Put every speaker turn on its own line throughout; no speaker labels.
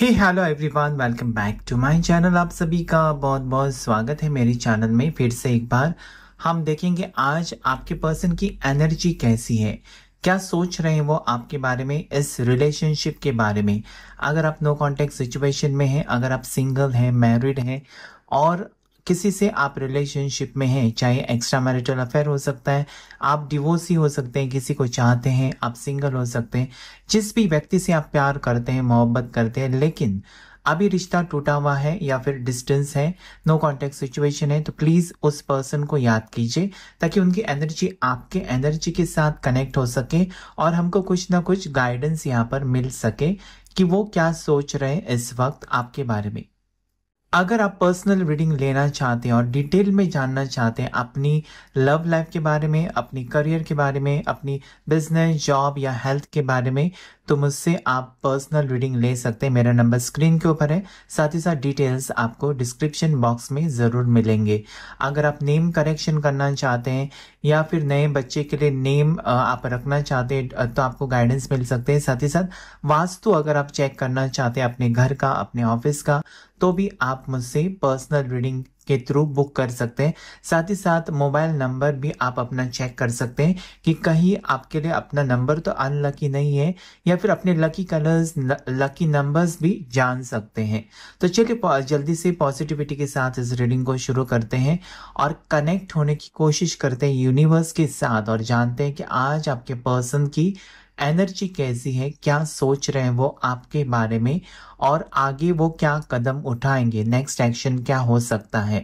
Hey hello everyone welcome back to my channel आप सभी का बहुत बहुत स्वागत है मेरे चैनल में फिर से एक बार हम देखेंगे आज आपके पर्सन की एनर्जी कैसी है क्या सोच रहे हैं वो आपके बारे में इस रिलेशनशिप के बारे में अगर आप नो कांटेक्ट सिचुएशन में हैं अगर आप सिंगल हैं मैरिड हैं और किसी से आप रिलेशनशिप में हैं चाहे एक्स्ट्रा मैरिटल अफेयर हो सकता है आप डिवोर्स ही हो सकते हैं किसी को चाहते हैं आप सिंगल हो सकते हैं जिस भी व्यक्ति से आप प्यार करते हैं मोहब्बत करते हैं लेकिन अभी रिश्ता टूटा हुआ है या फिर डिस्टेंस है नो कॉन्टेक्ट सिचुएशन है तो प्लीज़ उस पर्सन को याद कीजिए ताकि उनकी एनर्जी आपके एनर्जी के साथ कनेक्ट हो सके और हमको कुछ ना कुछ गाइडेंस यहाँ पर मिल सके कि वो क्या सोच रहे हैं इस वक्त आपके बारे में अगर आप पर्सनल रीडिंग लेना चाहते हैं और डिटेल में जानना चाहते हैं अपनी लव लाइफ के बारे में अपनी करियर के बारे में अपनी बिजनेस जॉब या हेल्थ के बारे में तो मुझसे आप पर्सनल रीडिंग ले सकते हैं मेरा नंबर स्क्रीन के ऊपर है साथ ही साथ डिटेल्स आपको डिस्क्रिप्शन बॉक्स में ज़रूर मिलेंगे अगर आप नेम करेक्शन करना चाहते हैं या फिर नए बच्चे के लिए नेम आप रखना चाहते हैं तो आपको गाइडेंस मिल सकते हैं साथ ही साथ वास्तु अगर आप चेक करना चाहते हैं अपने घर का अपने ऑफिस का तो भी आप मुझसे पर्सनल रीडिंग के थ्रू बुक कर सकते हैं साथ ही साथ मोबाइल नंबर भी आप अपना चेक कर सकते हैं कि कहीं आपके लिए अपना नंबर तो अनलकी नहीं है या फिर अपने लकी कलर्स लकी नंबर्स भी जान सकते हैं तो चलिए जल्दी से पॉजिटिविटी के साथ इस रीडिंग को शुरू करते हैं और कनेक्ट होने की कोशिश करते हैं यूनिवर्स के साथ और जानते हैं कि आज आपके पर्सन की एनर्जी कैसी है क्या सोच रहे हैं वो आपके बारे में और आगे वो क्या कदम उठाएंगे नेक्स्ट एक्शन क्या हो सकता है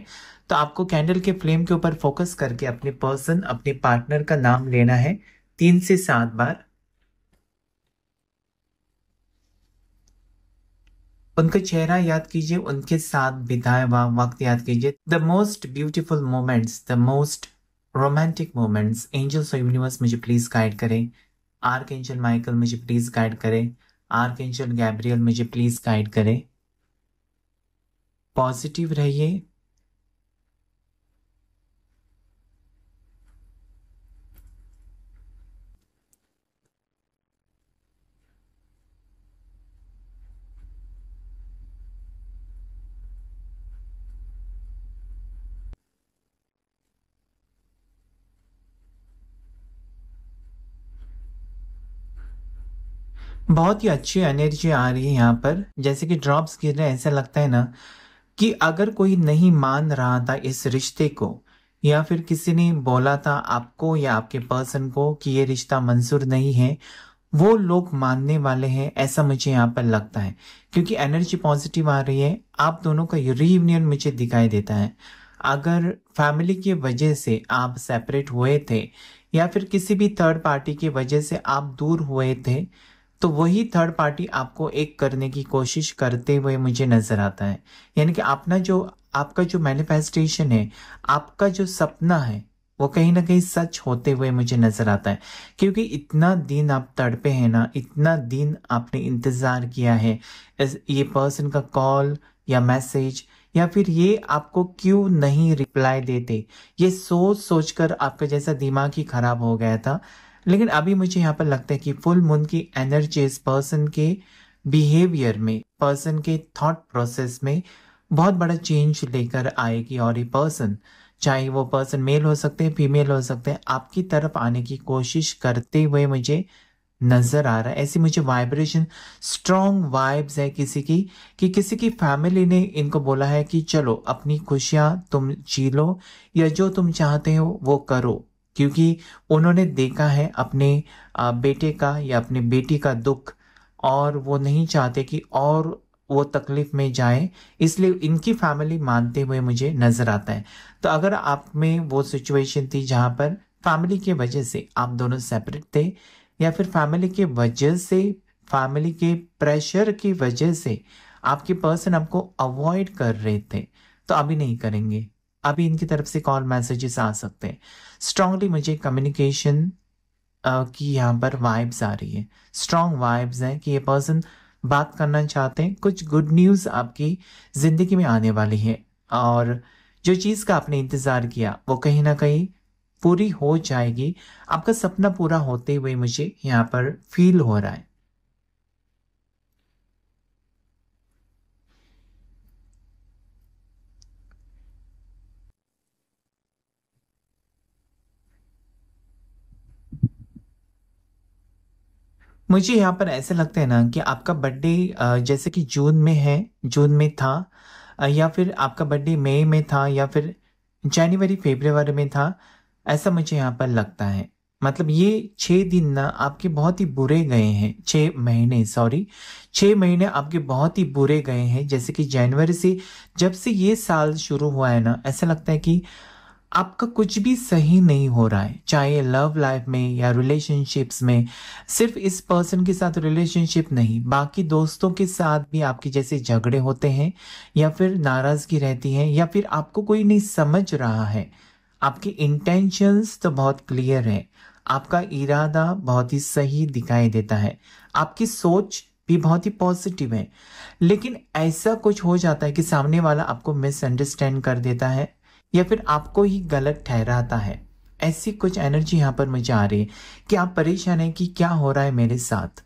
तो आपको कैंडल के फ्लेम के ऊपर फोकस करके अपने पर्सन अपने पार्टनर का नाम लेना है तीन से सात बार उनका चेहरा याद कीजिए उनके साथ बिताए हुआ वक्त याद कीजिए the most beautiful moments the most romantic moments angels और यूनिवर्स मुझे प्लीज गाइड करें आर्क एंजल माइकल मुझे प्लीज़ गाइड करें आर्क एंजल गैब्रियल मुझे प्लीज़ गाइड करें पॉजिटिव रहिए बहुत ही अच्छी एनर्जी आ रही है यहाँ पर जैसे कि ड्रॉप्स गिर रहे ऐसा लगता है ना कि अगर कोई नहीं मान रहा था इस रिश्ते को या फिर किसी ने बोला था आपको या आपके पर्सन को कि ये रिश्ता मंजूर नहीं है वो लोग मानने वाले हैं ऐसा मुझे यहाँ पर लगता है क्योंकि एनर्जी पॉजिटिव आ रही है आप दोनों का रीयूनियन मुझे दिखाई देता है अगर फैमिली की वजह से आप सेपरेट हुए थे या फिर किसी भी थर्ड पार्टी की वजह से आप दूर हुए थे तो वही थर्ड पार्टी आपको एक करने की कोशिश करते हुए मुझे नजर आता है यानी कि अपना जो आपका जो मैनिफेस्टेशन है आपका जो सपना है वो कहीं ना कहीं सच होते हुए मुझे नजर आता है क्योंकि इतना दिन आप तड़पे हैं ना इतना दिन आपने इंतजार किया है ये पर्सन का कॉल या मैसेज या फिर ये आपको क्यों नहीं रिप्लाई देते ये सोच सोच कर आपका जैसा दिमाग ही खराब हो गया था लेकिन अभी मुझे यहाँ पर लगता है कि फुल मून की एनर्जी इस पर्सन के बिहेवियर में पर्सन के थॉट प्रोसेस में बहुत बड़ा चेंज लेकर आएगी और ये पर्सन चाहे वो पर्सन मेल हो सकते हैं फीमेल हो सकते हैं आपकी तरफ आने की कोशिश करते हुए मुझे नजर आ रहा है ऐसी मुझे वाइब्रेशन स्ट्रॉन्ग वाइब्स है किसी की कि किसी की फैमिली ने इनको बोला है कि चलो अपनी खुशियाँ तुम जी लो या जो तुम चाहते हो वो करो क्योंकि उन्होंने देखा है अपने बेटे का या अपनी बेटी का दुख और वो नहीं चाहते कि और वो तकलीफ में जाए इसलिए इनकी फैमिली मानते हुए मुझे नज़र आता है तो अगर आप में वो सिचुएशन थी जहाँ पर फैमिली के वजह से आप दोनों सेपरेट थे या फिर फैमिली के वजह से फैमिली के प्रेशर की वजह से आपके पर्सन आपको अवॉइड कर रहे थे तो अभी नहीं करेंगे अभी इनकी तरफ से कॉल मैसेजेस आ सकते हैं स्ट्रांगली मुझे कम्युनिकेशन की यहाँ पर वाइब्स आ रही है स्ट्रांग वाइब्स हैं कि ये पर्सन बात करना चाहते हैं कुछ गुड न्यूज़ आपकी ज़िंदगी में आने वाली है और जो चीज़ का आपने इंतज़ार किया वो कहीं ना कहीं पूरी हो जाएगी आपका सपना पूरा होते हुए मुझे यहाँ पर फील हो रहा है मुझे यहाँ पर ऐसे लगता है ना कि आपका बर्थडे जैसे कि जून में है जून में था या फिर आपका बर्थडे मई में था या फिर जनवरी फेबर में था ऐसा मुझे यहाँ पर लगता है मतलब ये छः दिन ना आपके बहुत ही बुरे गए हैं छः महीने सॉरी छः महीने आपके बहुत ही बुरे गए हैं जैसे कि जनवरी से जब से ये साल शुरू हुआ है ना ऐसा लगता है कि आपका कुछ भी सही नहीं हो रहा है चाहे लव लाइफ में या रिलेशनशिप्स में सिर्फ इस पर्सन के साथ रिलेशनशिप नहीं बाकी दोस्तों के साथ भी आपके जैसे झगड़े होते हैं या फिर नाराज़गी रहती है या फिर आपको कोई नहीं समझ रहा है आपके इंटेंशंस तो बहुत क्लियर है आपका इरादा बहुत ही सही दिखाई देता है आपकी सोच भी बहुत ही पॉजिटिव है लेकिन ऐसा कुछ हो जाता है कि सामने वाला आपको मिसअंडरस्टैंड कर देता है या फिर आपको ही गलत ठहराता है ऐसी कुछ एनर्जी यहाँ पर मुझे आ रही है कि आप परेशान हैं कि क्या हो रहा है मेरे साथ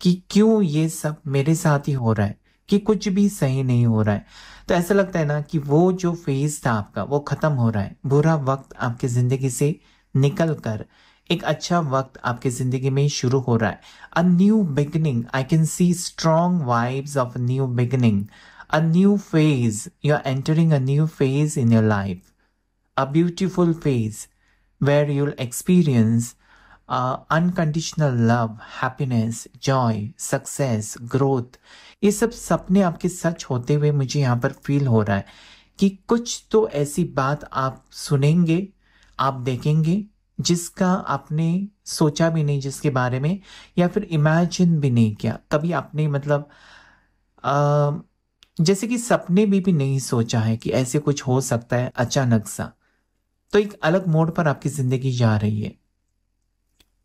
कि क्यों ये सब मेरे साथ ही हो रहा है कि कुछ भी सही नहीं हो रहा है तो ऐसा लगता है ना कि वो जो फेज था आपका वो ख़त्म हो रहा है बुरा वक्त आपकी ज़िंदगी से निकल कर एक अच्छा वक्त आपकी ज़िंदगी में शुरू हो रहा है a new beginning I can see strong vibes of new beginning a new phase. You're entering a new phase in your life, a beautiful phase where you'll experience uh, unconditional love, happiness, joy, success, growth. ये सब सपने आपके सच होते हुए मुझे यहाँ पर feel हो रहा है कि कुछ तो ऐसी बात आप सुनेंगे आप देखेंगे जिसका आपने सोचा भी नहीं जिसके बारे में या फिर इमेजिन भी नहीं किया कभी आपने मतलब आ, जैसे कि सपने भी भी नहीं सोचा है कि ऐसे कुछ हो सकता है अचानक सा तो एक अलग मोड पर आपकी ज़िंदगी जा रही है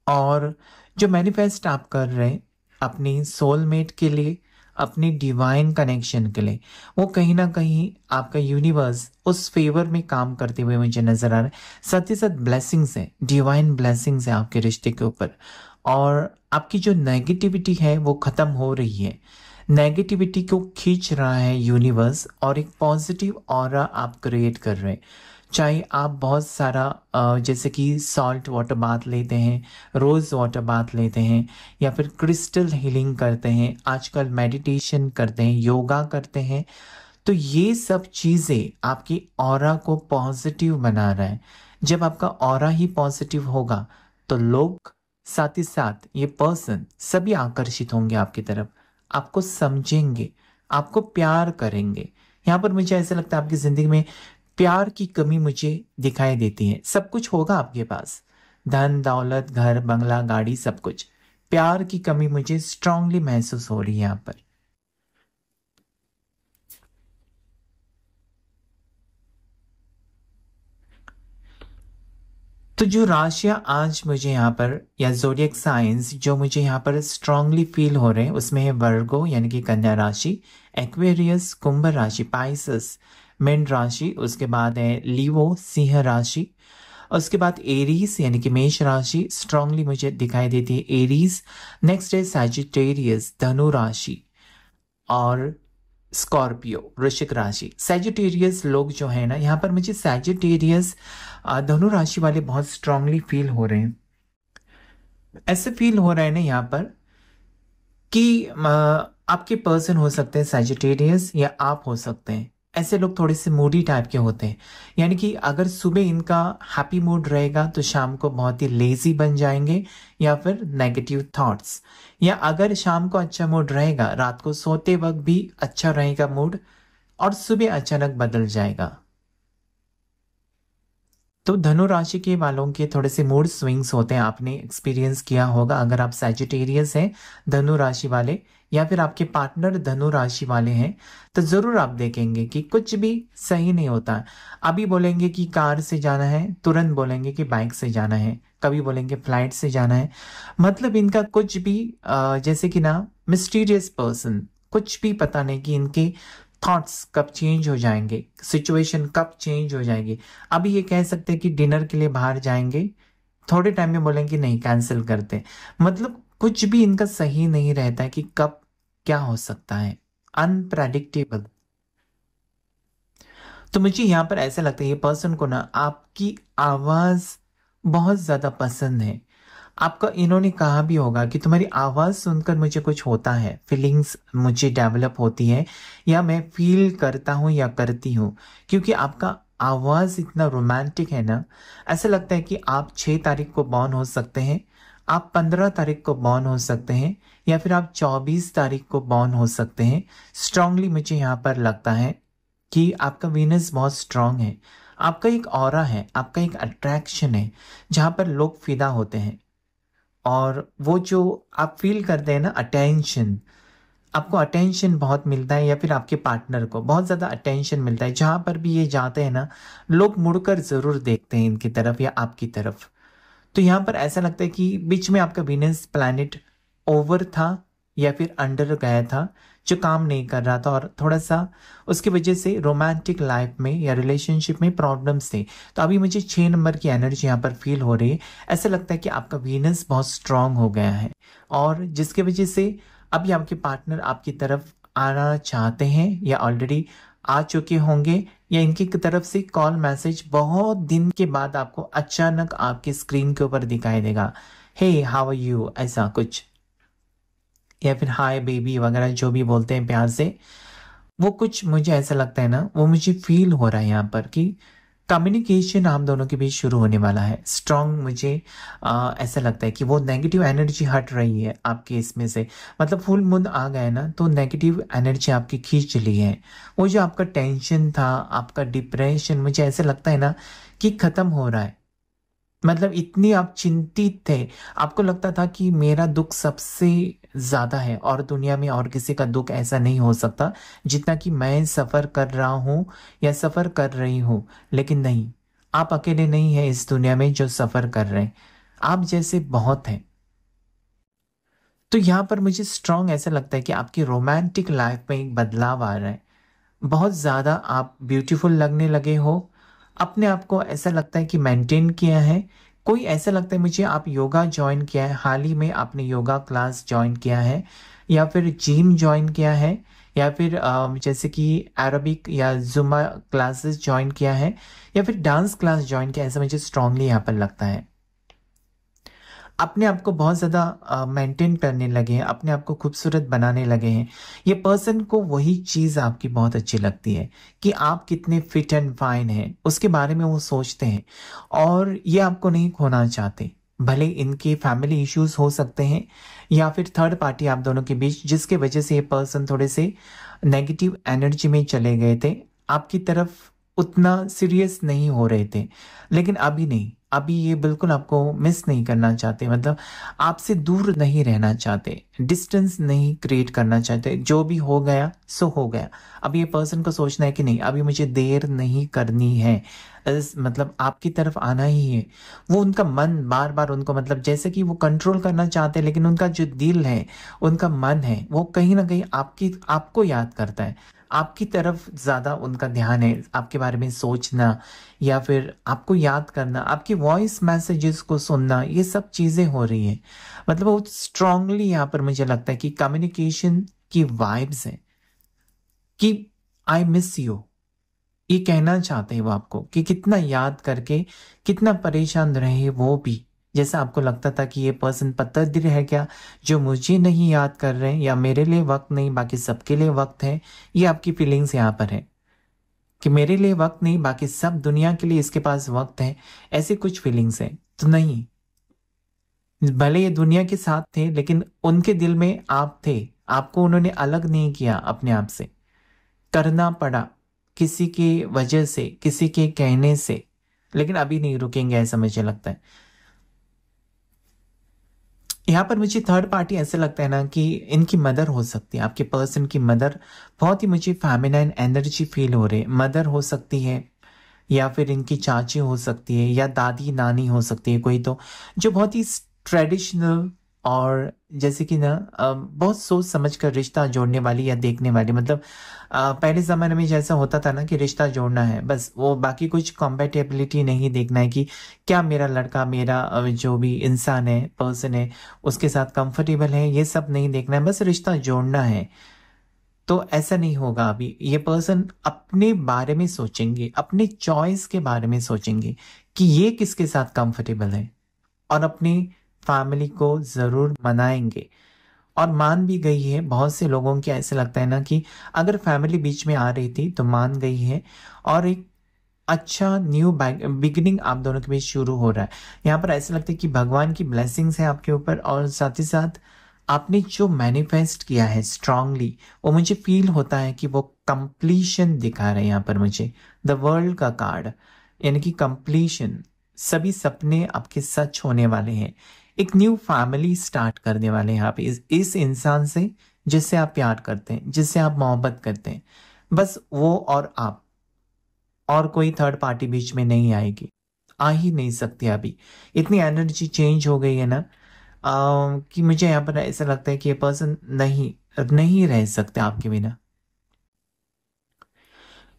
और जो मैनिफेस्ट आप कर रहे हैं अपनी सोलमेट के लिए अपने डिवाइन कनेक्शन के लिए वो कहीं ना कहीं आपका यूनिवर्स उस फेवर में काम करते हुए मुझे नज़र आ रहा है साथ ही साथ ब्लेसिंग्स हैं डिवाइन ब्लेसिंग्स हैं आपके रिश्ते के ऊपर और आपकी जो नेगेटिविटी है वो ख़त्म हो रही है नेगेटिविटी को खींच रहा है यूनिवर्स और एक पॉजिटिव और आप क्रिएट कर रहे हैं चाहे आप बहुत सारा जैसे कि सॉल्ट वाटर बाथ लेते हैं रोज़ वाटर बाथ लेते हैं या फिर क्रिस्टल हीलिंग करते हैं आजकल मेडिटेशन करते हैं योगा करते हैं तो ये सब चीज़ें आपकी और को पॉजिटिव बना रहा है जब आपका और ही पॉजिटिव होगा तो लोग साथ ही साथ ये पर्सन सभी आकर्षित होंगे आपकी तरफ आपको समझेंगे आपको प्यार करेंगे यहाँ पर मुझे ऐसा लगता है आपकी ज़िंदगी में प्यार की कमी मुझे दिखाई देती है सब कुछ होगा आपके पास धन दौलत घर बंगला गाड़ी सब कुछ प्यार की कमी मुझे स्ट्रांगली महसूस हो रही है यहाँ पर तो जो राशियाँ आज मुझे यहाँ पर या जोडियक साइंस जो मुझे यहाँ पर स्ट्रांगली फील हो रहे हैं उसमें है वर्गो यानी कि कन्या राशि एक्वेरियस कुंभ राशि पाइसस मेन राशि उसके बाद है लीवो सिंह राशि उसके बाद एरीज यानी कि मेष राशि स्ट्रांगली मुझे दिखाई देती है एरीज नेक्स्ट है सैजिटेरियस धनु राशि और स्कॉर्पियो वृश्चिक राशि सैजिटेरियस लोग जो है ना यहाँ पर मुझे सैजिटेरियस धनु राशि वाले बहुत स्ट्रांगली फील हो रहे हैं ऐसे फील हो रहा है ना यहाँ पर कि आपके पर्सन हो सकते हैं सैजिटेरियस या आप हो सकते हैं ऐसे लोग थोड़े से मूडी टाइप के होते हैं यानी कि अगर सुबह इनका हैप्पी मूड रहेगा तो शाम को बहुत ही लेजी बन जाएंगे या फिर नेगेटिव थॉट्स या अगर शाम को अच्छा मूड रहेगा रात को सोते वक्त भी अच्छा रहेगा मूड और सुबह अचानक बदल जाएगा तो धनु राशि के वालों के थोड़े से मूड स्विंग्स होते हैं आपने एक्सपीरियंस किया होगा अगर आप सेजिटेरियस हैं धनु राशि वाले या फिर आपके पार्टनर धनु राशि वाले हैं तो ज़रूर आप देखेंगे कि कुछ भी सही नहीं होता अभी बोलेंगे कि कार से जाना है तुरंत बोलेंगे कि बाइक से जाना है कभी बोलेंगे फ्लाइट से जाना है मतलब इनका कुछ भी जैसे कि ना मिस्टीरियस पर्सन कुछ भी पता नहीं कि इनके थॉट्स कब चेंज हो जाएंगे सिचुएशन कब चेंज हो जाएगी अभी ये कह सकते हैं कि डिनर के लिए बाहर जाएंगे थोड़े टाइम में बोलेंगे नहीं कैंसिल करते मतलब कुछ भी इनका सही नहीं रहता है कि कब क्या हो सकता है अनप्रेडिक्टेबल तो मुझे यहां पर ऐसा लगता है ये पर्सन को ना आपकी आवाज़ बहुत ज़्यादा पसंद है आपका इन्होंने कहा भी होगा कि तुम्हारी आवाज़ सुनकर मुझे कुछ होता है फीलिंग्स मुझे डेवलप होती है या मैं फील करता हूँ या करती हूँ क्योंकि आपका आवाज़ इतना रोमांटिक है ना ऐसा लगता है कि आप छः तारीख को बॉर्न हो सकते हैं आप पंद्रह तारीख को बॉर्न हो सकते हैं या फिर आप चौबीस तारीख को बॉर्न हो सकते हैं स्ट्रांगली मुझे यहाँ पर लगता है कि आपका वीनस बहुत स्ट्रांग है आपका एक और है आपका एक अट्रैक्शन है जहाँ पर लोग फिदा होते हैं और वो जो आप फील करते हैं ना अटेंशन आपको अटेंशन बहुत मिलता है या फिर आपके पार्टनर को बहुत ज़्यादा अटेंशन मिलता है जहाँ पर भी ये जाते हैं ना लोग मुड़कर ज़रूर देखते हैं इनकी तरफ या आपकी तरफ तो यहाँ पर ऐसा लगता है कि बीच में आपका वीनस प्लानट ओवर था या फिर अंडर गया था जो काम नहीं कर रहा था और थोड़ा सा उसकी वजह से रोमांटिक लाइफ में या रिलेशनशिप में प्रॉब्लम्स थे तो अभी मुझे छः नंबर की एनर्जी यहाँ पर फील हो रही है ऐसा लगता है कि आपका वीनस बहुत स्ट्रांग हो गया है और जिसकी वजह से अभी आपके पार्टनर आपकी तरफ आना चाहते हैं या ऑलरेडी आ चुके होंगे या इनकी तरफ से कॉल मैसेज बहुत दिन के बाद आपको अचानक आपके स्क्रीन के ऊपर दिखाई देगा हे हाव यू ऐसा कुछ या फिर हाय बेबी वगैरह जो भी बोलते हैं प्यार से वो कुछ मुझे ऐसा लगता है ना वो मुझे फील हो रहा है यहाँ पर कि कम्युनिकेशन हम दोनों के बीच शुरू होने वाला है स्ट्रॉन्ग मुझे आ, ऐसा लगता है कि वो नेगेटिव एनर्जी हट रही है आपके इसमें से मतलब फुल मून आ गए ना तो नेगेटिव एनर्जी आपकी खींच ली है वो जो आपका टेंशन था आपका डिप्रेशन मुझे ऐसा लगता है ना कि ख़त्म हो रहा है मतलब इतनी आप चिंतित थे आपको लगता था कि मेरा दुख सबसे ज़्यादा है और दुनिया में और किसी का दुख ऐसा नहीं हो सकता जितना कि मैं सफ़र कर रहा हूँ या सफ़र कर रही हूँ लेकिन नहीं आप अकेले नहीं हैं इस दुनिया में जो सफ़र कर रहे हैं आप जैसे बहुत हैं तो यहाँ पर मुझे स्ट्रांग ऐसा लगता है कि आपकी रोमांटिक लाइफ में एक बदलाव आ रहा है बहुत ज़्यादा आप ब्यूटीफुल लगने लगे हो अपने आप को ऐसा लगता है कि मेंटेन किया है कोई ऐसा लगता है मुझे आप योगा ज्वाइन किया है हाल ही में आपने योगा क्लास ज्वाइन किया है या फिर जिम ज्वाइन किया है या फिर जैसे कि अरबिक या जुमा क्लासेस ज्वाइन किया है या फिर डांस क्लास ज्वाइन किया ऐसा मुझे स्ट्रांगली यहाँ पर लगता है अपने आप को बहुत ज़्यादा मेंटेन करने लगे हैं अपने आप को खूबसूरत बनाने लगे हैं ये पर्सन को वही चीज़ आपकी बहुत अच्छी लगती है कि आप कितने फिट एंड फाइन हैं उसके बारे में वो सोचते हैं और ये आपको नहीं खोना चाहते भले इनके फैमिली इश्यूज हो सकते हैं या फिर थर्ड पार्टी आप दोनों के बीच जिसके वजह से ये पर्सन थोड़े से नेगेटिव एनर्जी में चले गए थे आपकी तरफ उतना सीरियस नहीं हो रहे थे लेकिन अभी नहीं अभी ये बिल्कुल आपको मिस नहीं करना चाहते मतलब आपसे दूर नहीं रहना चाहते डिस्टेंस नहीं क्रिएट करना चाहते जो भी हो गया सो हो गया अब ये पर्सन को सोचना है कि नहीं अभी मुझे देर नहीं करनी है मतलब आपकी तरफ आना ही है वो उनका मन बार बार उनको मतलब जैसे कि वो कंट्रोल करना चाहते हैं लेकिन उनका जो दिल है उनका मन है वो कहीं ना कहीं आपकी आपको याद करता है आपकी तरफ ज़्यादा उनका ध्यान है आपके बारे में सोचना या फिर आपको याद करना आपकी वॉइस मैसेजेस को सुनना ये सब चीज़ें हो रही हैं मतलब बहुत स्ट्रांगली यहाँ पर मुझे लगता है कि कम्युनिकेशन की वाइब्स हैं कि आई मिस यू ये कहना चाहते हैं वो आपको कि कितना याद करके कितना परेशान रहे वो भी जैसा आपको लगता था कि ये पर्सन पतद्र है क्या जो मुझे नहीं याद कर रहे हैं या मेरे लिए वक्त नहीं बाकी सबके लिए वक्त है ये आपकी फीलिंग्स यहाँ पर है कि मेरे लिए वक्त नहीं बाकी सब दुनिया के लिए इसके पास वक्त है ऐसी कुछ फीलिंग्स है तो नहीं भले ये दुनिया के साथ थे लेकिन उनके दिल में आप थे आपको उन्होंने अलग नहीं किया अपने आप से करना पड़ा किसी के वजह से किसी के कहने से लेकिन अभी नहीं रुकेंगे ऐसा मुझे लगता है यहाँ पर मुझे थर्ड पार्टी ऐसे लगता है ना कि इनकी मदर हो सकती है आपके पर्सन की मदर बहुत ही मुझे फैमिनाइन एनर्जी फील हो रही है मदर हो सकती है या फिर इनकी चाची हो सकती है या दादी नानी हो सकती है कोई तो जो बहुत ही ट्रेडिशनल और जैसे कि ना बहुत सोच समझ कर रिश्ता जोड़ने वाली या देखने वाली मतलब पहले ज़माने में जैसा होता था ना कि रिश्ता जोड़ना है बस वो बाकी कुछ कॉम्पेटेबिलिटी नहीं देखना है कि क्या मेरा लड़का मेरा जो भी इंसान है पर्सन है उसके साथ कंफर्टेबल है ये सब नहीं देखना है बस रिश्ता जोड़ना है तो ऐसा नहीं होगा अभी ये पर्सन अपने बारे में सोचेंगे अपने चॉइस के बारे में सोचेंगे कि ये किसके साथ कंफर्टेबल है और अपनी फैमिली को ज़रूर मनाएंगे और मान भी गई है बहुत से लोगों के ऐसे लगता है ना कि अगर फैमिली बीच में आ रही थी तो मान गई है और एक अच्छा न्यू बिगनिंग आप दोनों के बीच शुरू हो रहा है यहाँ पर ऐसा लगता है कि भगवान की ब्लेसिंग्स है आपके ऊपर और साथ ही साथ आपने जो मैनिफेस्ट किया है स्ट्रांगली वो मुझे फील होता है कि वो कंप्लीशन दिखा रहे हैं यहाँ पर मुझे द वर्ल्ड का कार्ड यानी कि कंप्लीशन सभी सपने आपके सच होने वाले हैं एक न्यू फैमिली स्टार्ट करने वाले हैं आप इस इस इंसान से जिससे आप प्यार करते हैं जिससे आप मोहब्बत करते हैं बस वो और आप और कोई थर्ड पार्टी बीच में नहीं आएगी आ ही नहीं सकती अभी इतनी एनर्जी चेंज हो गई है ना आ, कि मुझे यहाँ पर ऐसा लगता है कि ये पर्सन नहीं नहीं रह सकते आपके बिना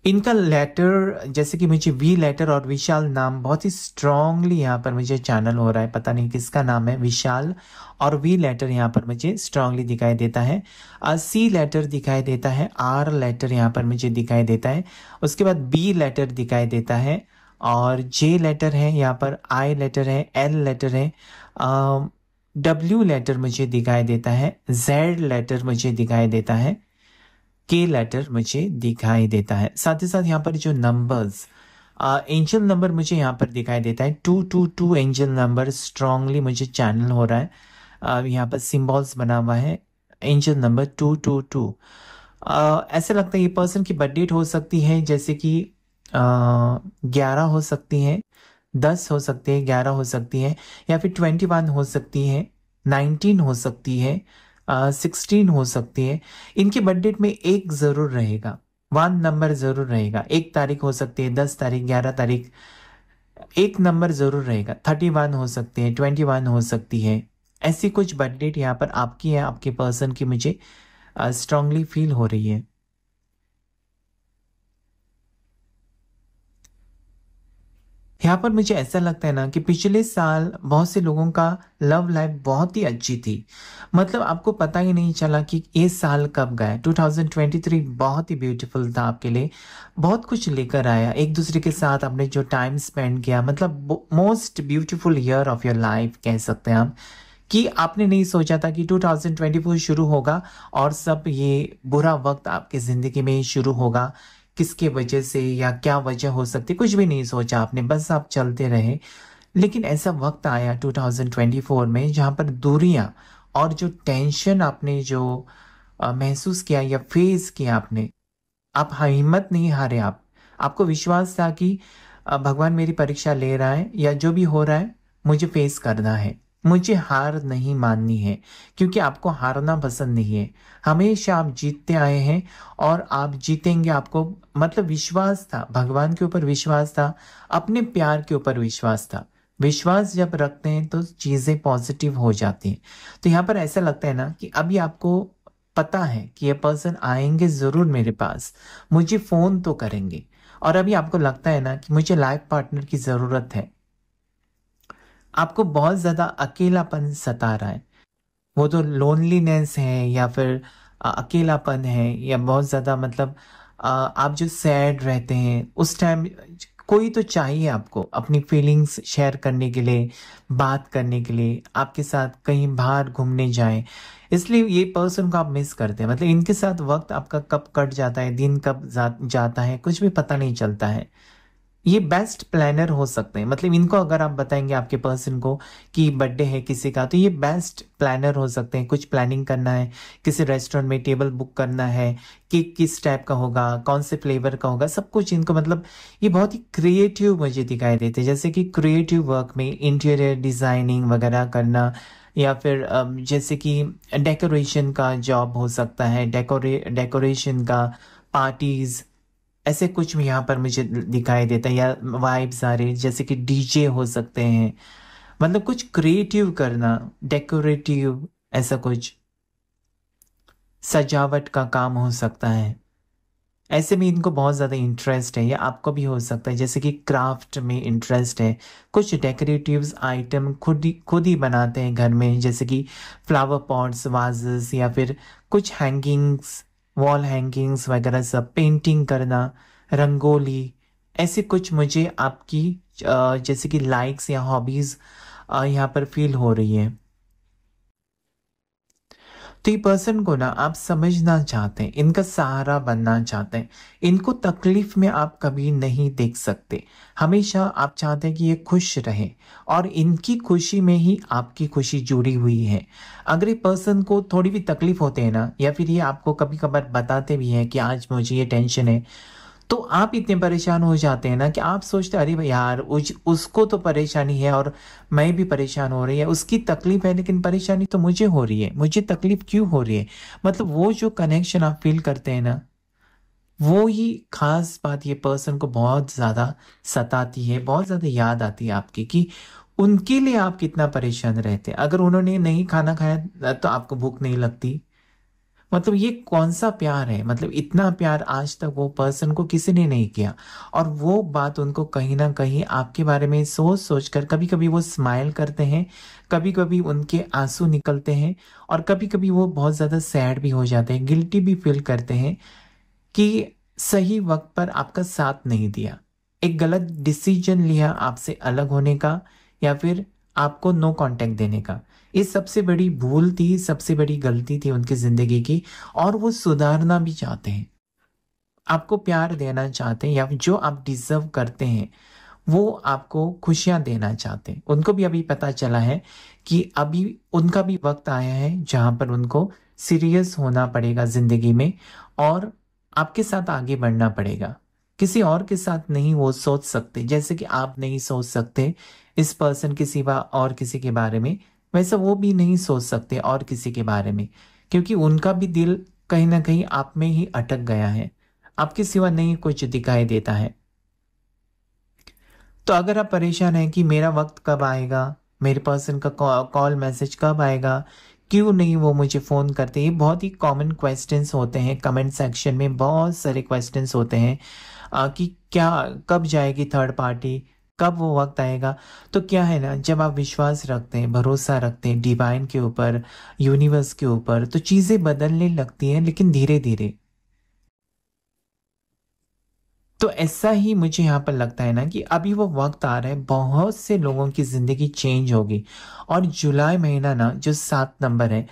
इनका लेटर जैसे कि मुझे वी लेटर और विशाल नाम बहुत ही स्ट्रांगली यहाँ पर मुझे चैनल हो रहा है पता नहीं किसका नाम है विशाल और वी लेटर यहाँ पर मुझे स्ट्रांगली दिखाई देता है सी लेटर दिखाई देता है आर लेटर यहाँ पर मुझे दिखाई देता है उसके बाद बी लेटर दिखाई देता है और जे लेटर है यहाँ पर आई लेटर है एल लेटर है डब्ल्यू लेटर मुझे दिखाई देता है जेड लेटर मुझे दिखाई देता है के लेटर मुझे दिखाई देता है साथ ही साथ यहाँ पर जो नंबर्स एंजल नंबर मुझे यहाँ पर दिखाई देता है two two two angel number strongly मुझे चैनल हो रहा है uh, यहाँ पर सिम्बॉल्स बना हुआ है angel number two two two ऐसा लगता है ये पर्सन की बर्थ डेट हो सकती है जैसे कि ग्यारह uh, हो सकती है दस हो सकती है ग्यारह हो सकती है या फिर ट्वेंटी वन हो सकती है नाइनटीन हो सकती है सिक्सटीन हो सकती है इनके बर्थडेट में एक ज़रूर रहेगा वन नंबर ज़रूर रहेगा एक तारीख हो सकती है दस तारीख ग्यारह तारीख एक नंबर ज़रूर रहेगा थर्टी वन हो सकती है ट्वेंटी वन हो सकती है ऐसी कुछ बर्थडेट यहाँ पर आपकी है आपके पर्सन की मुझे स्ट्रांगली फील हो रही है यहाँ पर मुझे ऐसा लगता है ना कि पिछले साल बहुत से लोगों का लव लाइफ बहुत ही अच्छी थी मतलब आपको पता ही नहीं चला कि ये साल कब गया 2023 बहुत ही ब्यूटीफुल था आपके लिए बहुत कुछ लेकर आया एक दूसरे के साथ आपने जो टाइम स्पेंड किया मतलब most beautiful year of your life कह सकते हैं आप कि आपने नहीं सोचा था कि 2024 शुरू होगा और सब ये बुरा वक्त आपके ज़िंदगी में शुरू होगा किसके वजह से या क्या वजह हो सकती कुछ भी नहीं सोचा आपने बस आप चलते रहे लेकिन ऐसा वक्त आया 2024 में जहाँ पर दूरियाँ और जो टेंशन आपने जो महसूस किया या फेस किया आपने आप हिम्मत नहीं हारे आप आपको विश्वास था कि भगवान मेरी परीक्षा ले रहा है या जो भी हो रहा है मुझे फेस करना है मुझे हार नहीं माननी है क्योंकि आपको हारना पसंद नहीं है हमेशा आप जीतते आए हैं और आप जीतेंगे आपको मतलब विश्वास था भगवान के ऊपर विश्वास था अपने प्यार के ऊपर विश्वास था विश्वास जब रखते हैं तो चीज़ें पॉजिटिव हो जाती हैं तो यहाँ पर ऐसा लगता है ना कि अभी आपको पता है कि ये पर्सन आएंगे ज़रूर मेरे पास मुझे फ़ोन तो करेंगे और अभी आपको लगता है ना कि मुझे लाइफ पार्टनर की ज़रूरत है आपको बहुत ज़्यादा अकेलापन सता रहा है वो तो लोनलीनेस है या फिर अकेलापन है या बहुत ज़्यादा मतलब आप जो सैड रहते हैं उस टाइम कोई तो चाहिए आपको अपनी फीलिंग्स शेयर करने के लिए बात करने के लिए आपके साथ कहीं बाहर घूमने जाए इसलिए ये पर्सन को आप मिस करते हैं मतलब इनके साथ वक्त आपका कब कट जाता है दिन कब जा, जाता है कुछ भी पता नहीं चलता है ये बेस्ट प्लानर हो सकते हैं मतलब इनको अगर आप बताएंगे आपके पर्सन को कि बर्थडे है किसी का तो ये बेस्ट प्लानर हो सकते हैं कुछ प्लानिंग करना है किसी रेस्टोरेंट में टेबल बुक करना है कि किस टाइप का होगा कौन से फ्लेवर का होगा सब कुछ इनको मतलब ये बहुत ही क्रिएटिव मुझे दिखाई देते हैं जैसे कि क्रिएटिव वर्क में इंटीरियर डिज़ाइनिंग वगैरह करना या फिर जैसे कि डेकोरेशन का जॉब हो सकता है डेकोरे डेकोरेशन का पार्टीज़ ऐसे कुछ भी यहाँ पर मुझे दिखाई देता है या वाइब्स आ रही जैसे कि डीजे हो सकते हैं मतलब कुछ क्रिएटिव करना डेकोरेटिव ऐसा कुछ सजावट का काम हो सकता है ऐसे में इनको बहुत ज़्यादा इंटरेस्ट है या आपको भी हो सकता है जैसे कि क्राफ्ट में इंटरेस्ट है कुछ डेकोरेटिव आइटम खुद ही खुद ही बनाते हैं घर में जैसे कि फ्लावर पॉट्स वाजेस या फिर कुछ हैंगिंग्स वॉल हैंगिंग्स वगैरह सब पेंटिंग करना रंगोली ऐसे कुछ मुझे आपकी जैसे कि लाइक्स या हॉबीज़ यहाँ पर फील हो रही है तो ये पर्सन को ना आप समझना चाहते हैं इनका सहारा बनना चाहते हैं इनको तकलीफ में आप कभी नहीं देख सकते हमेशा आप चाहते हैं कि ये खुश रहें और इनकी खुशी में ही आपकी खुशी जुड़ी हुई है अगर ये पर्सन को थोड़ी भी तकलीफ होते हैं ना या फिर ये आपको कभी कभार बताते भी हैं कि आज मुझे ये टेंशन है तो आप इतने परेशान हो जाते हैं ना कि आप सोचते अरे भाई यार उज, उसको तो परेशानी है और मैं भी परेशान हो रही है उसकी तकलीफ है लेकिन परेशानी तो मुझे हो रही है मुझे तकलीफ क्यों हो रही है मतलब वो जो कनेक्शन आप फील करते हैं ना वो ही खास बात ये पर्सन को बहुत ज़्यादा सताती है बहुत ज़्यादा याद आती है आपकी कि उनके लिए आप कितना परेशान रहते हैं अगर उन्होंने नहीं खाना खाया तो आपको भूख नहीं लगती मतलब ये कौन सा प्यार है मतलब इतना प्यार आज तक वो पर्सन को किसी ने नहीं किया और वो बात उनको कहीं ना कहीं आपके बारे में सोच सोच कर कभी कभी वो स्माइल करते हैं कभी कभी उनके आंसू निकलते हैं और कभी कभी वो बहुत ज़्यादा सैड भी हो जाते हैं गिल्टी भी फील करते हैं कि सही वक्त पर आपका साथ नहीं दिया एक गलत डिसीजन लिया आपसे अलग होने का या फिर आपको नो कॉन्टेक्ट देने का ये सबसे बड़ी भूल थी सबसे बड़ी गलती थी उनकी ज़िंदगी की और वो सुधारना भी चाहते हैं आपको प्यार देना चाहते हैं या जो आप डिज़र्व करते हैं वो आपको खुशियां देना चाहते हैं उनको भी अभी पता चला है कि अभी उनका भी वक्त आया है जहां पर उनको सीरियस होना पड़ेगा ज़िंदगी में और आपके साथ आगे बढ़ना पड़ेगा किसी और के साथ नहीं वो सोच सकते जैसे कि आप नहीं सोच सकते इस पर्सन के सिवा और किसी के बारे में वैसे वो भी नहीं सोच सकते और किसी के बारे में क्योंकि उनका भी दिल कहीं ना कहीं आप में ही अटक गया है आपके सिवा नहीं कुछ दिखाई देता है तो अगर आप परेशान हैं कि मेरा वक्त कब आएगा मेरे पास इनका कॉल मैसेज कब आएगा क्यों नहीं वो मुझे फ़ोन करते ये बहुत ही कॉमन क्वेश्चंस होते हैं कमेंट सेक्शन में बहुत सारे क्वेश्चंस होते हैं कि क्या कब जाएगी थर्ड पार्टी कब वो वक्त आएगा तो क्या है ना जब आप विश्वास रखते हैं भरोसा रखते हैं डिवाइन के ऊपर यूनिवर्स के ऊपर तो चीज़ें बदलने लगती हैं लेकिन धीरे धीरे तो ऐसा ही मुझे यहाँ पर लगता है ना कि अभी वो वक्त आ रहा है बहुत से लोगों की ज़िंदगी चेंज होगी और जुलाई महीना ना जो सात नंबर है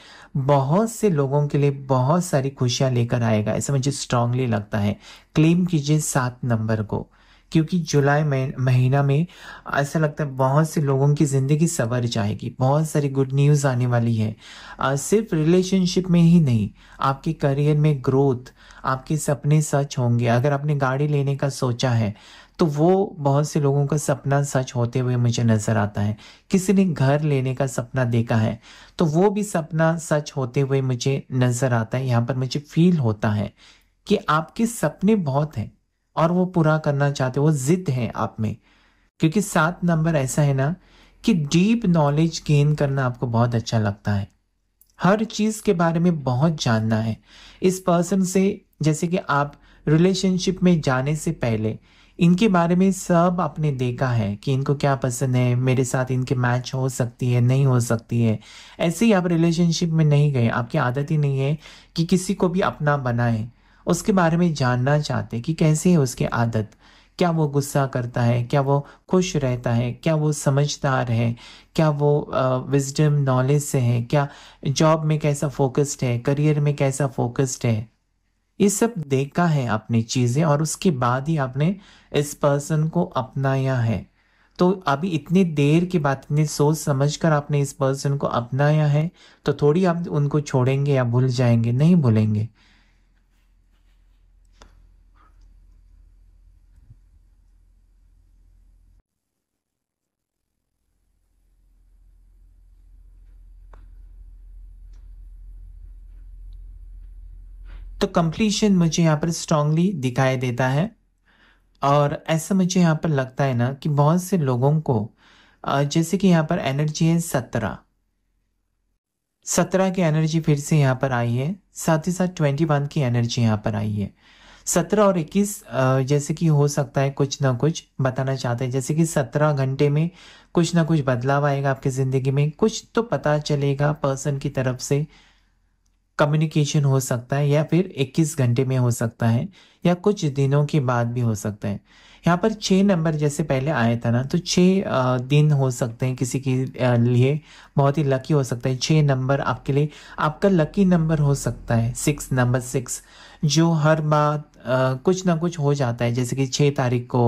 बहुत से लोगों के लिए बहुत सारी खुशियां लेकर आएगा ऐसा मुझे स्ट्रांगली लगता है क्लेम कीजिए सात नंबर को क्योंकि जुलाई महीना में ऐसा लगता है बहुत से लोगों की ज़िंदगी सवर जाएगी बहुत सारी गुड न्यूज़ आने वाली है आ, सिर्फ रिलेशनशिप में ही नहीं आपके करियर में ग्रोथ आपके सपने सच होंगे अगर आपने गाड़ी लेने का सोचा है तो वो बहुत से लोगों का सपना सच होते हुए मुझे नज़र आता है किसी ने घर लेने का सपना देखा है तो वो भी सपना सच होते हुए मुझे नज़र आता है यहाँ पर मुझे फील होता है कि आपके सपने बहुत हैं और वो पूरा करना चाहते हो वो जिद है आप में क्योंकि सात नंबर ऐसा है ना कि डीप नॉलेज गेन करना आपको बहुत अच्छा लगता है हर चीज़ के बारे में बहुत जानना है इस पर्सन से जैसे कि आप रिलेशनशिप में जाने से पहले इनके बारे में सब आपने देखा है कि इनको क्या पसंद है मेरे साथ इनके मैच हो सकती है नहीं हो सकती है ऐसे ही आप रिलेशनशिप में नहीं गए आपकी आदत ही नहीं है कि किसी को भी अपना बनाएं उसके बारे में जानना चाहते हैं कि कैसे है उसकी आदत क्या वो गुस्सा करता है क्या वो खुश रहता है क्या वो समझदार है क्या वो विजडम नॉलेज से है क्या जॉब में कैसा फोकस्ड है करियर में कैसा फोकस्ड है ये सब देखा है आपने चीज़ें और उसके बाद ही आपने इस पर्सन को अपनाया है तो अभी इतनी देर के बाद इतनी सोच समझ कर आपने इस पर्सन को अपनाया है तो थोड़ी आप उनको छोड़ेंगे या भूल जाएंगे नहीं भूलेंगे तो कंप्लीशन मुझे यहाँ पर स्ट्रांगली दिखाई देता है और ऐसा मुझे यहाँ पर लगता है ना कि बहुत से लोगों को जैसे कि यहाँ पर एनर्जी है सत्रह सत्रह की एनर्जी फिर से यहाँ पर आई है साथ ही साथ ट्वेंटी वन की एनर्जी यहाँ पर आई है सत्रह और इक्कीस जैसे कि हो सकता है कुछ ना कुछ बताना चाहते हैं जैसे कि सत्रह घंटे में कुछ ना कुछ बदलाव आएगा आपकी ज़िंदगी में कुछ तो पता चलेगा पर्सन की तरफ से कम्युनिकेशन हो सकता है या फिर 21 घंटे में हो सकता है या कुछ दिनों के बाद भी हो सकता है यहाँ पर छः नंबर जैसे पहले आया था ना तो छः दिन हो सकते हैं किसी के लिए बहुत ही लकी हो सकता है छः नंबर आपके लिए आपका लकी नंबर हो सकता है सिक्स नंबर सिक्स जो हर बात कुछ ना कुछ हो जाता है जैसे कि छः तारीख को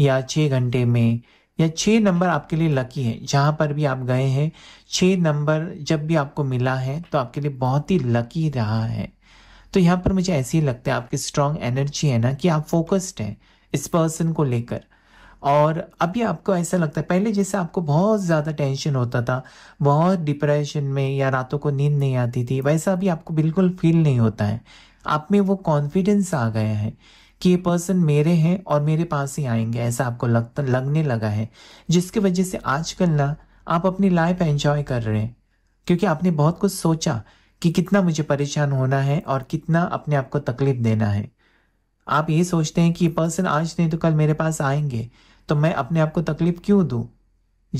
या छः घंटे में या छः नंबर आपके लिए लकी है जहाँ पर भी आप गए हैं छः नंबर जब भी आपको मिला है तो आपके लिए बहुत ही लकी रहा है तो यहाँ पर मुझे ऐसे ही लगता है आपकी स्ट्रांग एनर्जी है ना कि आप फोकस्ड हैं इस पर्सन को लेकर और अभी आपको ऐसा लगता है पहले जैसे आपको बहुत ज़्यादा टेंशन होता था बहुत डिप्रेशन में या रातों को नींद नहीं आती थी वैसा अभी आपको बिल्कुल फील नहीं होता है आप में वो कॉन्फिडेंस आ गया है कि ये पर्सन मेरे हैं और मेरे पास ही आएंगे ऐसा आपको लगता लगने लगा है जिसकी वजह से आजकल ना आप अपनी लाइफ एंजॉय कर रहे हैं क्योंकि आपने बहुत कुछ सोचा कि कितना मुझे परेशान होना है और कितना अपने आप को तकलीफ देना है आप ये सोचते हैं कि ये पर्सन आज नहीं तो कल मेरे पास आएंगे तो मैं अपने आप को तकलीफ क्यों दू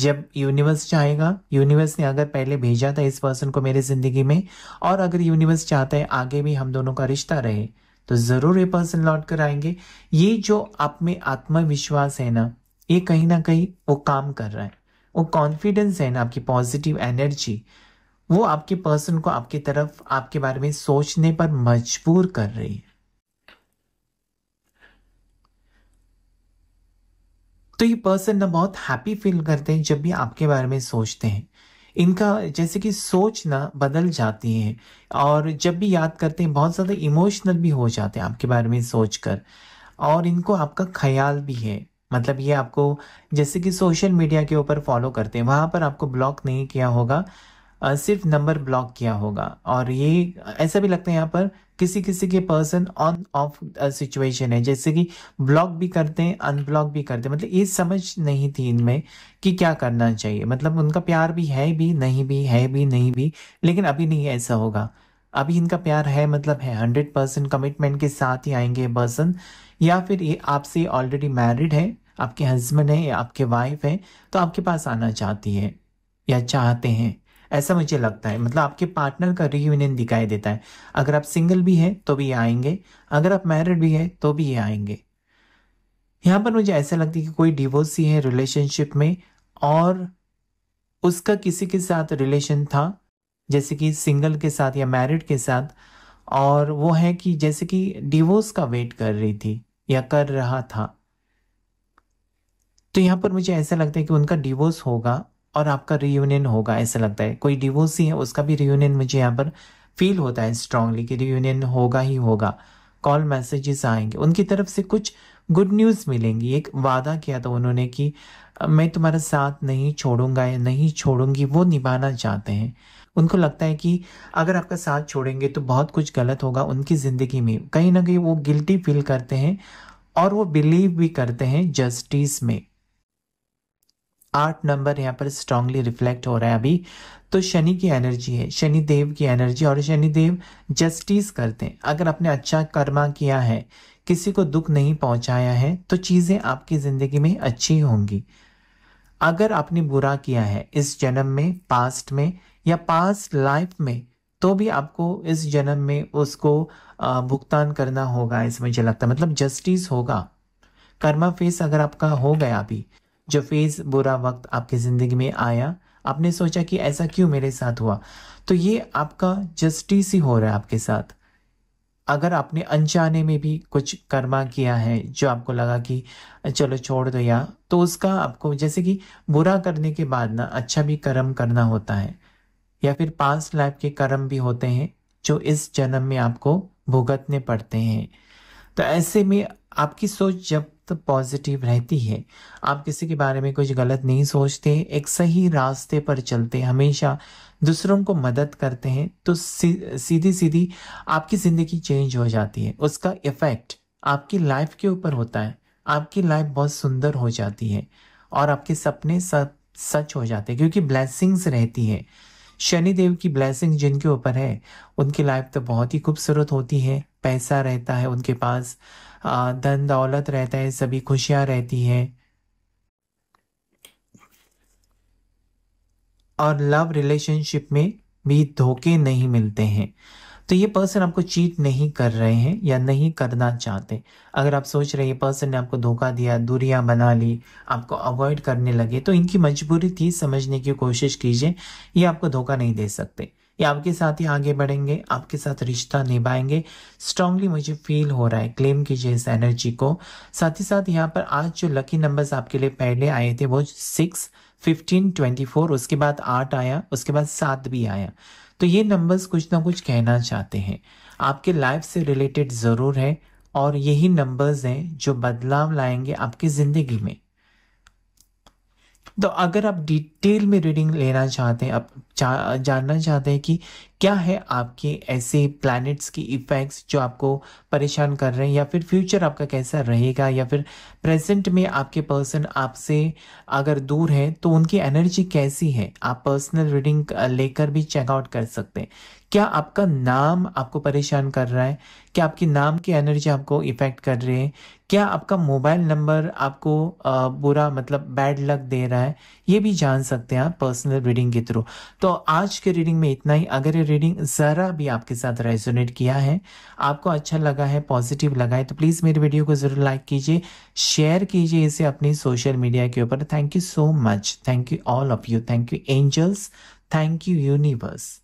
जब यूनिवर्स चाहेगा यूनिवर्स ने अगर पहले भेजा था इस पर्सन को मेरे ज़िंदगी में और अगर यूनिवर्स चाहता है आगे भी हम दोनों का रिश्ता रहे तो ज़रूर ये पर्सन लौट कर आएंगे ये जो आप में आत्मविश्वास है ना ये कहीं ना कहीं वो काम कर रहा है वो कॉन्फिडेंस है ना आपकी पॉजिटिव एनर्जी वो आपके पर्सन को आपकी तरफ आपके बारे में सोचने पर मजबूर कर रही है तो ये पर्सन ना बहुत हैप्पी फील करते हैं जब भी आपके बारे में सोचते हैं इनका जैसे कि सोच ना बदल जाती है और जब भी याद करते हैं बहुत ज़्यादा इमोशनल भी हो जाते हैं आपके बारे में सोचकर और इनको आपका ख्याल भी है मतलब ये आपको जैसे कि सोशल मीडिया के ऊपर फॉलो करते हैं वहाँ पर आपको ब्लॉक नहीं किया होगा सिर्फ नंबर ब्लॉक किया होगा और ये ऐसा भी लगता है यहाँ पर किसी किसी के पर्सन ऑन ऑफ सिचुएशन है जैसे कि ब्लॉक भी करते हैं अनब्लॉक भी करते हैं मतलब ये समझ नहीं थी इनमें कि क्या करना चाहिए मतलब उनका प्यार भी है भी नहीं भी है भी नहीं भी लेकिन अभी नहीं ऐसा होगा अभी इनका प्यार है मतलब है हंड्रेड परसेंट कमिटमेंट के साथ ही आएंगे पर्सन या फिर ये आपसे ऑलरेडी मैरिड है आपके हस्बैंड हैं आपके वाइफ हैं तो आपके पास आना चाहती है या चाहते हैं ऐसा मुझे लगता है मतलब आपके पार्टनर का रियूनियन दिखाई देता है अगर आप सिंगल भी हैं तो भी ये आएंगे अगर आप मैरिड भी हैं तो भी ये आएंगे यहाँ पर मुझे ऐसा लगता है कि कोई डिवोर्सी है रिलेशनशिप में और उसका किसी के साथ रिलेशन था जैसे कि सिंगल के साथ या मैरिड के साथ और वो है कि जैसे कि डिवोर्स का वेट कर रही थी या कर रहा था तो यहाँ पर मुझे ऐसा लगता है कि उनका डिवोर्स होगा और आपका रीयूनियन होगा ऐसा लगता है कोई डिवोर्स ही है उसका भी रीयूनियन मुझे यहाँ पर फील होता है स्ट्रांगली कि रीयूनियन होगा ही होगा कॉल मैसेजेस आएंगे उनकी तरफ से कुछ गुड न्यूज़ मिलेंगी एक वादा किया था उन्होंने कि मैं तुम्हारा साथ नहीं छोड़ूंगा या नहीं छोड़ूंगी वो निभाना चाहते हैं उनको लगता है कि अगर आपका साथ छोड़ेंगे तो बहुत कुछ गलत होगा उनकी ज़िंदगी में कहीं ना कहीं वो गिल्टी फील करते हैं और वो बिलीव भी करते हैं जस्टिस में आठ नंबर यहाँ पर स्ट्रांगली रिफ्लेक्ट हो रहा है अभी तो शनि की एनर्जी है शनि देव की एनर्जी और शनि देव जस्टिस करते हैं अगर आपने अच्छा कर्मा किया है किसी को दुख नहीं पहुंचाया है तो चीज़ें आपकी ज़िंदगी में अच्छी होंगी अगर आपने बुरा किया है इस जन्म में पास्ट में या पास्ट लाइफ में तो भी आपको इस जन्म में उसको भुगतान करना होगा इसमें मुझे लगता है मतलब जस्टिस होगा कर्मा फेस अगर आपका हो गया अभी जो फेज़ बुरा वक्त आपकी ज़िंदगी में आया आपने सोचा कि ऐसा क्यों मेरे साथ हुआ तो ये आपका जस्टिस ही हो रहा है आपके साथ अगर आपने अनजाने में भी कुछ कर्मा किया है जो आपको लगा कि चलो छोड़ दो या तो उसका आपको जैसे कि बुरा करने के बाद ना अच्छा भी कर्म करना होता है या फिर पास्ट लाइफ के कर्म भी होते हैं जो इस जन्म में आपको भुगतने पड़ते हैं तो ऐसे में आपकी सोच जब तक पॉजिटिव रहती है आप किसी के बारे में कुछ गलत नहीं सोचते एक सही रास्ते पर चलते हमेशा दूसरों को मदद करते हैं तो सीधी सीधी आपकी ज़िंदगी चेंज हो जाती है उसका इफ़ेक्ट आपकी लाइफ के ऊपर होता है आपकी लाइफ बहुत सुंदर हो जाती है और आपके सपने सब सच हो जाते हैं क्योंकि ब्लैसिंग्स रहती है शनि देव की ब्लैसिंग जिनके ऊपर है उनकी लाइफ तो बहुत ही खूबसूरत होती है पैसा रहता है उनके पास धन दौलत रहता है सभी खुशियाँ रहती हैं और लव रिलेशनशिप में भी धोखे नहीं मिलते हैं तो ये पर्सन आपको चीट नहीं कर रहे हैं या नहीं करना चाहते अगर आप सोच रहे हैं पर्सन ने आपको धोखा दिया दूरियां बना ली आपको अवॉइड करने लगे तो इनकी मजबूरी थी समझने की कोशिश कीजिए ये आपको धोखा नहीं दे सकते ये आपके साथ ही आगे बढ़ेंगे आपके साथ रिश्ता निभाएंगे स्ट्रांगली मुझे फील हो रहा है क्लेम कीजिए इस एनर्जी को साथ ही साथ यहाँ पर आज जो लकी नंबर्स आपके लिए पहले आए थे वो सिक्स फिफ्टीन ट्वेंटी फोर उसके बाद आठ आया उसके बाद सात भी आया तो ये नंबर्स कुछ ना कुछ कहना चाहते हैं आपके लाइफ से रिलेटेड ज़रूर है और यही नंबर्स हैं जो बदलाव लाएंगे आपकी ज़िंदगी में तो अगर आप डिटेल में रीडिंग लेना चाहते हैं आप जा, जानना चाहते हैं कि क्या है आपके ऐसे प्लैनेट्स की इफ़ेक्ट्स जो आपको परेशान कर रहे हैं या फिर फ्यूचर आपका कैसा रहेगा या फिर प्रेजेंट में आपके पर्सन आपसे अगर दूर हैं तो उनकी एनर्जी कैसी है आप पर्सनल रीडिंग लेकर भी चेकआउट कर सकते हैं क्या आपका नाम आपको परेशान कर रहा है क्या आपकी नाम की एनर्जी आपको इफ़ेक्ट कर रही है क्या आपका मोबाइल नंबर आपको बुरा मतलब बैड लक दे रहा है ये भी जान सकते हैं आप पर्सनल रीडिंग के थ्रू तो आज के रीडिंग में इतना ही अगर ये रीडिंग ज़रा भी आपके साथ रेजोनेट किया है आपको अच्छा लगा है पॉजिटिव लगा है तो प्लीज़ मेरे वीडियो को ज़रूर लाइक कीजिए शेयर कीजिए इसे अपनी सोशल मीडिया के ऊपर thank you so much thank you all of you thank you angels thank you universe